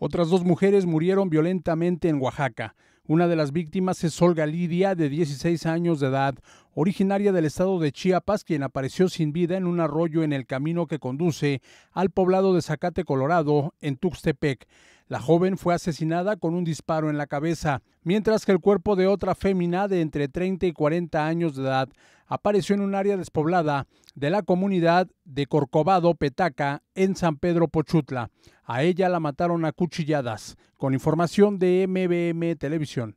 Otras dos mujeres murieron violentamente en Oaxaca. Una de las víctimas es Olga Lidia, de 16 años de edad, originaria del estado de Chiapas, quien apareció sin vida en un arroyo en el camino que conduce al poblado de Zacate, Colorado, en Tuxtepec. La joven fue asesinada con un disparo en la cabeza, mientras que el cuerpo de otra fémina de entre 30 y 40 años de edad apareció en un área despoblada de la comunidad de Corcovado Petaca en San Pedro Pochutla. A ella la mataron a cuchilladas. Con información de MBM Televisión.